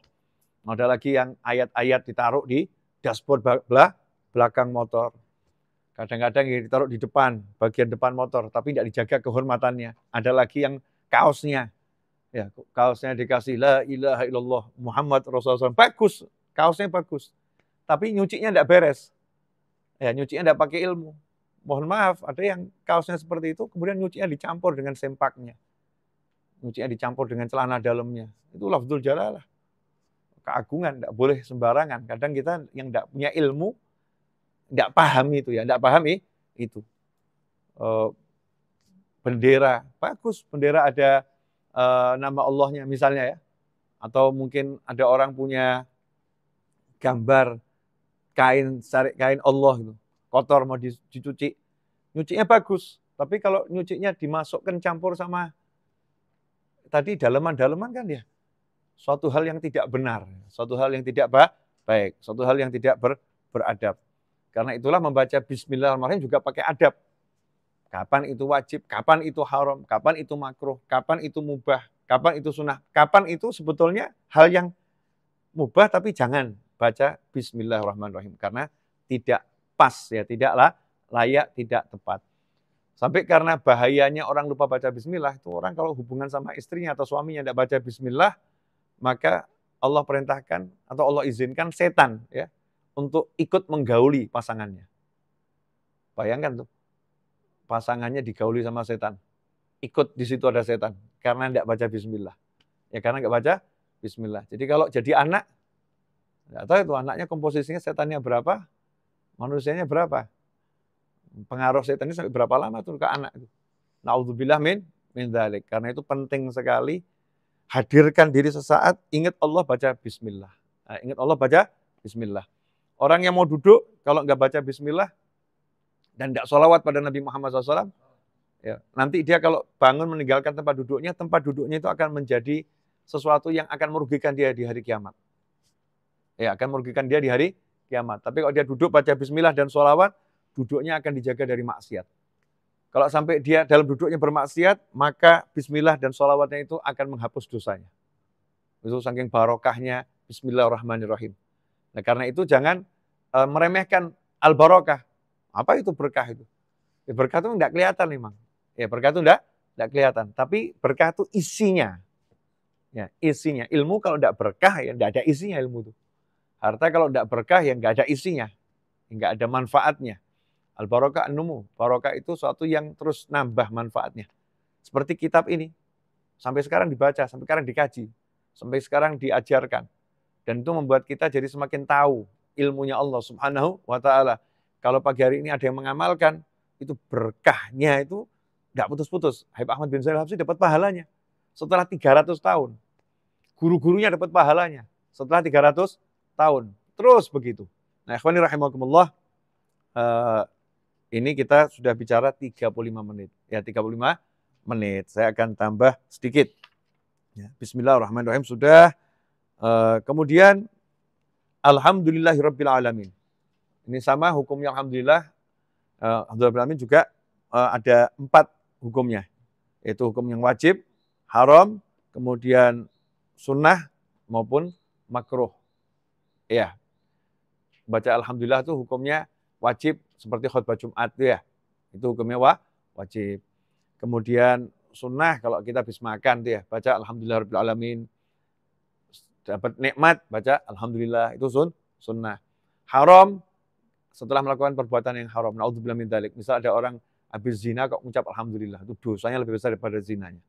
Ada lagi yang ayat-ayat ditaruh di dashboard belakang motor kadang-kadang ya ditaruh di depan, bagian depan motor, tapi tidak dijaga kehormatannya. Ada lagi yang kaosnya, ya kaosnya dikasih la ilaha illallah Muhammad Rasulullah SAW. bagus, kaosnya bagus, tapi nyucinya tidak beres, ya nyucinya tidak pakai ilmu. Mohon maaf, ada yang kaosnya seperti itu, kemudian nyucinya dicampur dengan sempaknya, nyucinya dicampur dengan celana dalamnya, itu lafzul jalalah keagungan, tidak boleh sembarangan. Kadang kita yang tidak punya ilmu, tidak paham itu ya, tidak paham eh, itu. E, bendera, bagus bendera ada e, nama Allahnya misalnya ya. Atau mungkin ada orang punya gambar kain sarik kain Allah gitu. Kotor mau dicuci. Nyucinya bagus, tapi kalau nyucinya dimasukkan campur sama tadi daleman-daleman kan ya. Suatu hal yang tidak benar, suatu hal yang tidak baik, suatu hal yang tidak ber, beradab. Karena itulah membaca bismillahirrahmanirrahim juga pakai adab. Kapan itu wajib, kapan itu haram, kapan itu makruh, kapan itu mubah, kapan itu sunnah, kapan itu sebetulnya hal yang mubah tapi jangan baca bismillahirrahmanirrahim karena tidak pas ya, tidaklah layak, tidak tepat. Sampai karena bahayanya orang lupa baca bismillah, itu orang kalau hubungan sama istrinya atau suaminya tidak baca bismillah, maka Allah perintahkan atau Allah izinkan setan ya untuk ikut menggauli pasangannya. Bayangkan tuh, pasangannya digauli sama setan. Ikut di situ ada setan, karena tidak baca bismillah. Ya karena nggak baca bismillah. Jadi kalau jadi anak, nggak tahu itu anaknya komposisinya setannya berapa, manusianya berapa. Pengaruh setannya sampai berapa lama tuh ke anak. Na'udzubillah min, min dalik. Karena itu penting sekali hadirkan diri sesaat, ingat Allah baca bismillah. Nah, ingat Allah baca bismillah. Orang yang mau duduk, kalau nggak baca bismillah, dan nggak sholawat pada Nabi Muhammad SAW, ya, nanti dia kalau bangun meninggalkan tempat duduknya, tempat duduknya itu akan menjadi sesuatu yang akan merugikan dia di hari kiamat. Ya, akan merugikan dia di hari kiamat. Tapi kalau dia duduk baca bismillah dan sholawat, duduknya akan dijaga dari maksiat. Kalau sampai dia dalam duduknya bermaksiat, maka bismillah dan sholawatnya itu akan menghapus dosanya. Itu saking barokahnya bismillahirrahmanirrahim. Nah, karena itu jangan e, meremehkan al-barokah. Apa itu berkah itu? Ya, berkah itu enggak kelihatan memang. Ya, berkah itu enggak, enggak kelihatan. Tapi berkah itu isinya. Ya, isinya. Ilmu kalau enggak berkah, ya enggak ada isinya ilmu itu. Harta kalau enggak berkah, ya enggak ada isinya. Enggak ya, ada manfaatnya. Al-barokah an-numu. Barokah itu suatu yang terus nambah manfaatnya. Seperti kitab ini. Sampai sekarang dibaca, sampai sekarang dikaji. Sampai sekarang diajarkan dan itu membuat kita jadi semakin tahu ilmunya Allah Subhanahu wa taala. Kalau pagi hari ini ada yang mengamalkan, itu berkahnya itu nggak putus-putus. Habib Ahmad bin Zaid Habsyi dapat pahalanya setelah 300 tahun. Guru-gurunya dapat pahalanya setelah 300 tahun. Terus begitu. Nah, ikhwani rahimakumullah, uh, ini kita sudah bicara 35 menit. Ya, 35 menit. Saya akan tambah sedikit. Ya, Bismillahirrahmanirrahim. Sudah Uh, kemudian alamin. Ini sama hukumnya Alhamdulillah. Uh, alamin juga uh, ada empat hukumnya. Yaitu hukum yang wajib, haram, kemudian sunnah maupun makruh. Ya, baca Alhamdulillah itu hukumnya wajib seperti khutbah Jumat itu ya. Itu hukumnya wa, wajib. Kemudian sunnah kalau kita habis makan tuh ya, baca Alhamdulillah Rabbil Alamin dapat nikmat baca alhamdulillah itu sun sunnah. Haram setelah melakukan perbuatan yang haram. Naudzubillah min dalik Misal ada orang habis zina kok ucap alhamdulillah itu dosanya lebih besar daripada zinanya.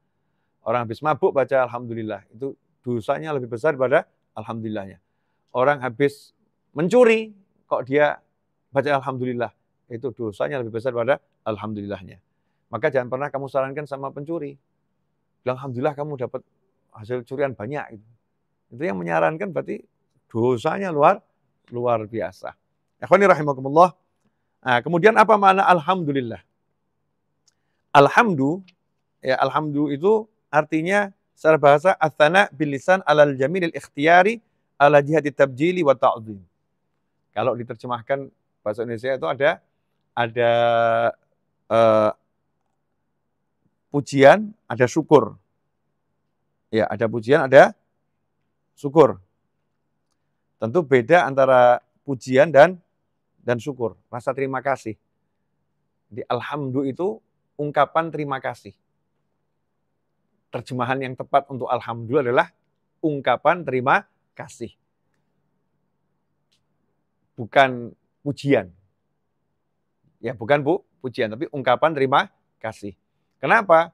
Orang habis mabuk baca alhamdulillah itu dosanya lebih besar daripada alhamdulillahnya. Orang habis mencuri kok dia baca alhamdulillah itu dosanya lebih besar daripada alhamdulillahnya. Maka jangan pernah kamu sarankan sama pencuri. Bilang alhamdulillah kamu dapat hasil curian banyak gitu. Itu yang menyarankan berarti dosanya luar luar biasa. Akhoni rahimakumullah. Nah, kemudian apa makna alhamdulillah? Alhamdu ya alhamdu itu artinya secara bahasa athana bilisan alal jamilil ikhtiyari ala jihati tabjili wa ta'zim. Kalau diterjemahkan bahasa Indonesia itu ada ada uh, pujian, ada syukur. Ya, ada pujian, ada syukur. Tentu beda antara pujian dan dan syukur, rasa terima kasih. Di alhamdu itu ungkapan terima kasih. Terjemahan yang tepat untuk alhamdulillah adalah ungkapan terima kasih. Bukan pujian. Ya, bukan Bu, pujian tapi ungkapan terima kasih. Kenapa?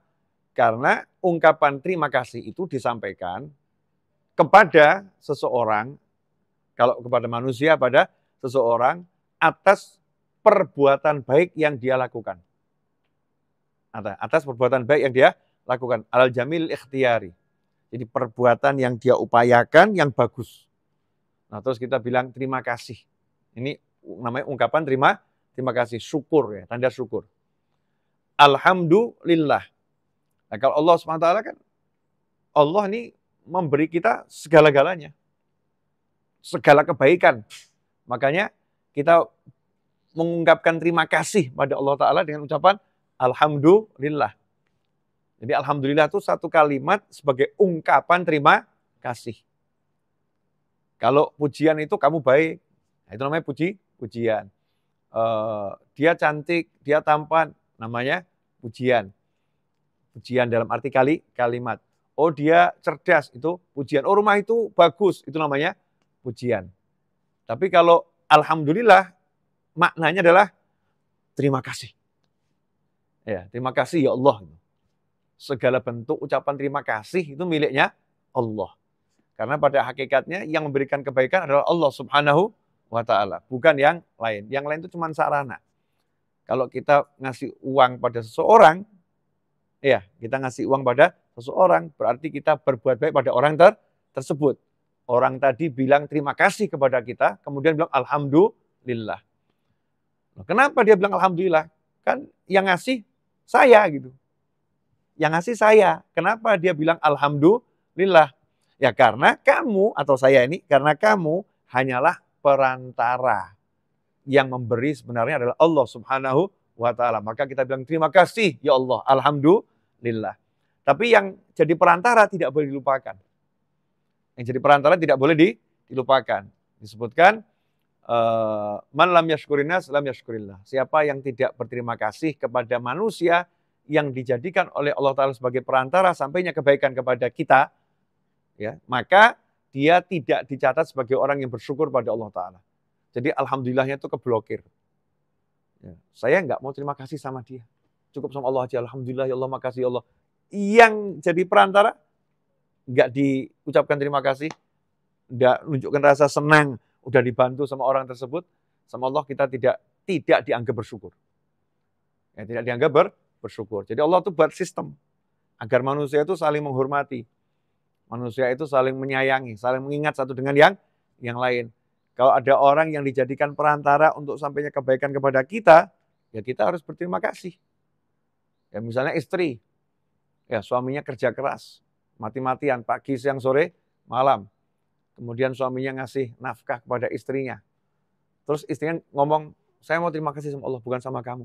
Karena ungkapan terima kasih itu disampaikan kepada seseorang, kalau kepada manusia, pada seseorang atas perbuatan baik yang dia lakukan. Atas perbuatan baik yang dia lakukan. Alal jamil ikhtiari. Jadi perbuatan yang dia upayakan yang bagus. Nah terus kita bilang terima kasih. Ini namanya ungkapan terima terima kasih, syukur ya, tanda syukur. Alhamdulillah. Nah, kalau Allah SWT kan, Allah ini memberi kita segala-galanya. Segala kebaikan. Makanya kita mengungkapkan terima kasih pada Allah Ta'ala dengan ucapan Alhamdulillah. Jadi Alhamdulillah itu satu kalimat sebagai ungkapan terima kasih. Kalau pujian itu kamu baik, nah, itu namanya puji, pujian. Uh, dia cantik, dia tampan, namanya pujian. Pujian dalam arti kali kalimat. Oh dia cerdas, itu pujian. Oh rumah itu bagus, itu namanya pujian. Tapi kalau Alhamdulillah, maknanya adalah terima kasih. Ya, terima kasih ya Allah. Segala bentuk ucapan terima kasih itu miliknya Allah. Karena pada hakikatnya yang memberikan kebaikan adalah Allah subhanahu wa ta'ala. Bukan yang lain. Yang lain itu cuma sarana. Kalau kita ngasih uang pada seseorang, ya kita ngasih uang pada seseorang, berarti kita berbuat baik pada orang ter tersebut. Orang tadi bilang terima kasih kepada kita, kemudian bilang alhamdulillah. kenapa dia bilang alhamdulillah? Kan yang ngasih saya gitu. Yang ngasih saya. Kenapa dia bilang alhamdulillah? Ya karena kamu atau saya ini, karena kamu hanyalah perantara. Yang memberi sebenarnya adalah Allah subhanahu wa ta'ala. Maka kita bilang terima kasih ya Allah. Alhamdulillah. Tapi yang jadi perantara tidak boleh dilupakan. Yang jadi perantara tidak boleh dilupakan. Disebutkan eh, man lam yashkurinas lam yashkurillah. Siapa yang tidak berterima kasih kepada manusia yang dijadikan oleh Allah Taala sebagai perantara sampainya kebaikan kepada kita, ya maka dia tidak dicatat sebagai orang yang bersyukur pada Allah Taala. Jadi alhamdulillahnya itu keblokir. Ya, saya nggak mau terima kasih sama dia. Cukup sama Allah aja. Alhamdulillah ya Allah makasih ya Allah yang jadi perantara nggak diucapkan terima kasih, nggak nunjukkan rasa senang udah dibantu sama orang tersebut, sama Allah kita tidak tidak dianggap bersyukur. Ya, tidak dianggap ber, bersyukur. Jadi Allah tuh buat sistem agar manusia itu saling menghormati. Manusia itu saling menyayangi, saling mengingat satu dengan yang yang lain. Kalau ada orang yang dijadikan perantara untuk sampainya kebaikan kepada kita, ya kita harus berterima kasih. Ya misalnya istri, ya suaminya kerja keras, mati-matian pagi, siang, sore, malam. Kemudian suaminya ngasih nafkah kepada istrinya. Terus istrinya ngomong, saya mau terima kasih sama Allah, bukan sama kamu.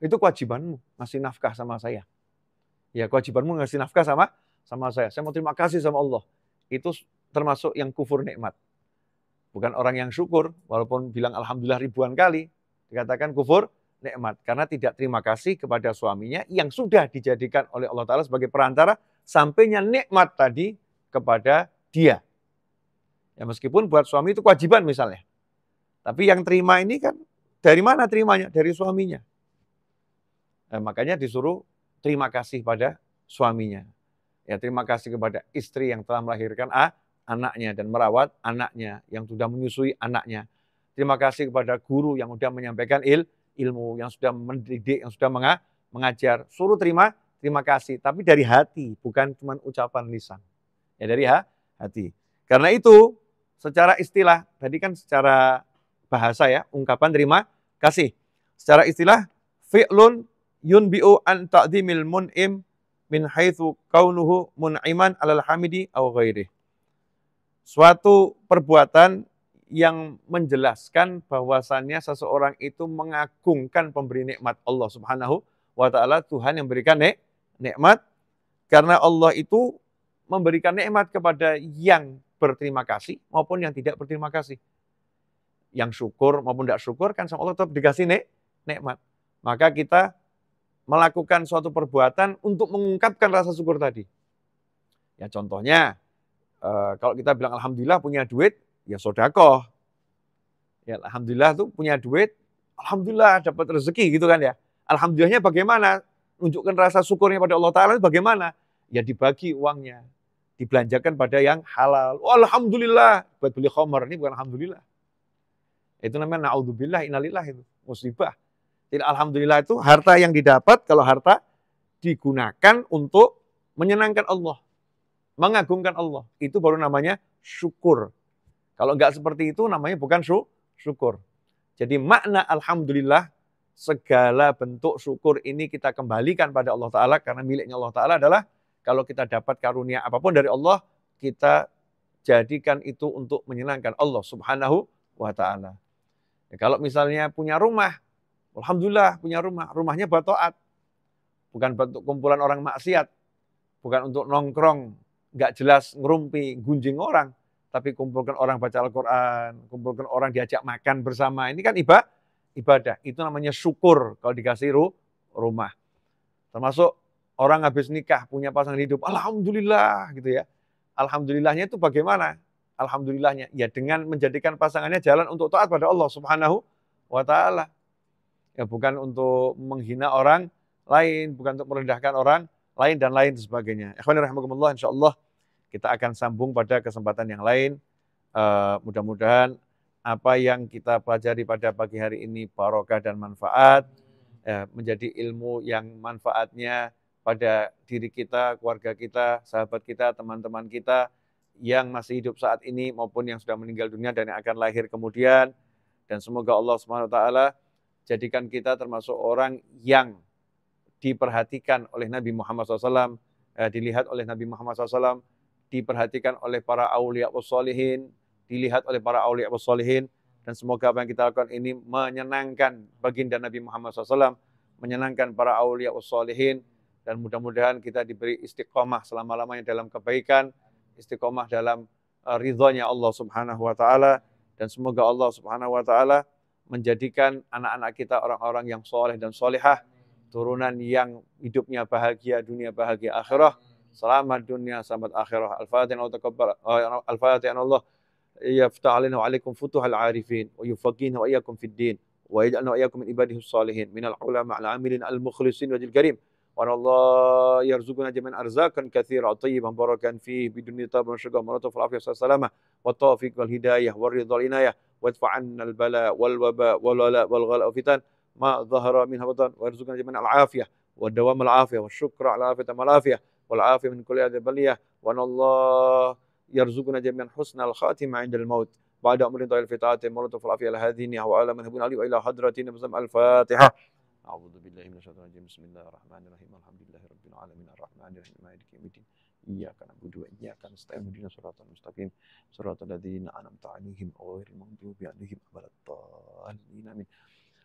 Itu kewajibanmu, ngasih nafkah sama saya. Ya kewajibanmu ngasih nafkah sama sama saya. Saya mau terima kasih sama Allah. Itu termasuk yang kufur nikmat. Bukan orang yang syukur, walaupun bilang Alhamdulillah ribuan kali, dikatakan kufur nikmat karena tidak terima kasih kepada suaminya yang sudah dijadikan oleh Allah Ta'ala sebagai perantara sampainya nikmat tadi kepada dia. Ya meskipun buat suami itu kewajiban misalnya. Tapi yang terima ini kan dari mana terimanya? Dari suaminya. Nah, makanya disuruh terima kasih pada suaminya. Ya terima kasih kepada istri yang telah melahirkan A, anaknya dan merawat anaknya, yang sudah menyusui anaknya. Terima kasih kepada guru yang sudah menyampaikan il, ilmu, yang sudah mendidik, yang sudah mengajar. Suruh terima, terima kasih. Tapi dari hati, bukan cuma ucapan lisan. Ya dari ha, hati. Karena itu secara istilah, tadi kan secara bahasa ya, ungkapan terima kasih. Secara istilah, fi'lun yunbi'u an ta'zimil mun'im min haithu kaunuhu mun'iman alal hamidi au ghairih. Suatu perbuatan yang menjelaskan bahwasannya seseorang itu mengagungkan pemberi nikmat Allah Subhanahu wa taala Tuhan yang berikan nik nikmat karena Allah itu memberikan nikmat kepada yang berterima kasih maupun yang tidak berterima kasih. Yang syukur maupun tidak syukur kan sama Allah tetap dikasih nik nikmat. Maka kita melakukan suatu perbuatan untuk mengungkapkan rasa syukur tadi. Ya contohnya, eh, kalau kita bilang Alhamdulillah punya duit, ya sodakoh. Ya, Alhamdulillah tuh punya duit, Alhamdulillah dapat rezeki gitu kan ya. Alhamdulillahnya bagaimana? Tunjukkan rasa syukurnya pada Allah Ta'ala bagaimana? Ya dibagi uangnya, dibelanjakan pada yang halal. Oh, Alhamdulillah, buat beli khomer ini bukan Alhamdulillah. Itu namanya na'udzubillah inalillah itu, musibah. Jadi Alhamdulillah itu harta yang didapat kalau harta digunakan untuk menyenangkan Allah, mengagungkan Allah. Itu baru namanya syukur. Kalau nggak seperti itu namanya bukan su, syukur. Jadi makna alhamdulillah segala bentuk syukur ini kita kembalikan pada Allah Ta'ala karena miliknya Allah Ta'ala adalah kalau kita dapat karunia apapun dari Allah, kita jadikan itu untuk menyenangkan Allah Subhanahu wa Ta'ala. Ya, kalau misalnya punya rumah, Alhamdulillah punya rumah, rumahnya buat to'at. Bukan bentuk kumpulan orang maksiat, bukan untuk nongkrong, nggak jelas ngerumpi, gunjing orang tapi kumpulkan orang baca Al-Quran, kumpulkan orang diajak makan bersama. Ini kan ibadah, ibadah. Itu namanya syukur kalau dikasih ru, rumah. Termasuk orang habis nikah punya pasangan hidup, alhamdulillah gitu ya. Alhamdulillahnya itu bagaimana? Alhamdulillahnya ya dengan menjadikan pasangannya jalan untuk taat pada Allah Subhanahu wa taala. Ya bukan untuk menghina orang lain, bukan untuk merendahkan orang lain dan lain sebagainya. Ikhwan insya Allah. Kita akan sambung pada kesempatan yang lain. Uh, mudah-mudahan apa yang kita pelajari pada pagi hari ini barokah dan manfaat uh, menjadi ilmu yang manfaatnya pada diri kita, keluarga kita, sahabat kita, teman-teman kita yang masih hidup saat ini maupun yang sudah meninggal dunia dan yang akan lahir kemudian dan semoga Allah Subhanahu taala jadikan kita termasuk orang yang diperhatikan oleh Nabi Muhammad SAW, eh, dilihat oleh Nabi Muhammad SAW, diperhatikan oleh para aulia wassolihin, dilihat oleh para aulia wassolihin, dan semoga apa yang kita lakukan ini menyenangkan baginda Nabi Muhammad SAW, menyenangkan para aulia wassolihin, dan mudah-mudahan kita diberi istiqomah selama-lamanya dalam kebaikan, istiqomah dalam eh, ridhonya Allah Subhanahu wa taala dan semoga Allah Subhanahu wa taala menjadikan anak-anak kita orang-orang yang soleh dan solehah, turunan yang hidupnya bahagia dunia bahagia akhirah سلام الدنيا سلامة الآخرة الفاتحة وتكبر آه، الفاتحة أن الله يفتح علينا وعليكم فتوح العارفين ويفقهنا وإياكم في الدين ويجعلنا وإياكم من عباده الصالحين من العلماء العاملين المخلصين وجل الكريم وأن الله يرزقنا جميعا أرزاقا كثيرة طيبا بركا فيه بدون طاب وشقاء في العافيه والسلامة والتوفيق والهداية والرضا والعناية وادفع عنا البلاء والوباء والولاء والغلاء والفتن ما ظهر منها بطن وارزقنا جميعا العافية والدوام العافية والشكر على العافية والعافية والعافية من كل هذه البلية وأن الله يرزقنا جميعا حسن الخاتمة عند الموت بعد أمر طويل في طاعته مرضه في العافية على هذه وعلى من هبون علي وإلى حضرة النبي صلى الفاتحة أعوذ بالله من الشيطان الرجيم بسم الله الرحمن الرحيم الحمد لله رب العالمين الرحمن الرحيم مالك يوم الدين إياك نعبد وإياك نستعين اهدنا الصراط المستقيم صراط الذين أنعمت عليهم غير المغضوب عليهم ولا الضالين آمين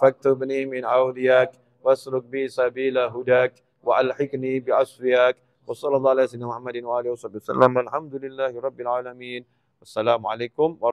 فاكتبني من أولياك واسلك بي سبيل هداك وألحقني بعصفياك وصلى الله على سيدنا محمد وآله وصحبه وسلم الحمد لله رب العالمين السلام عليكم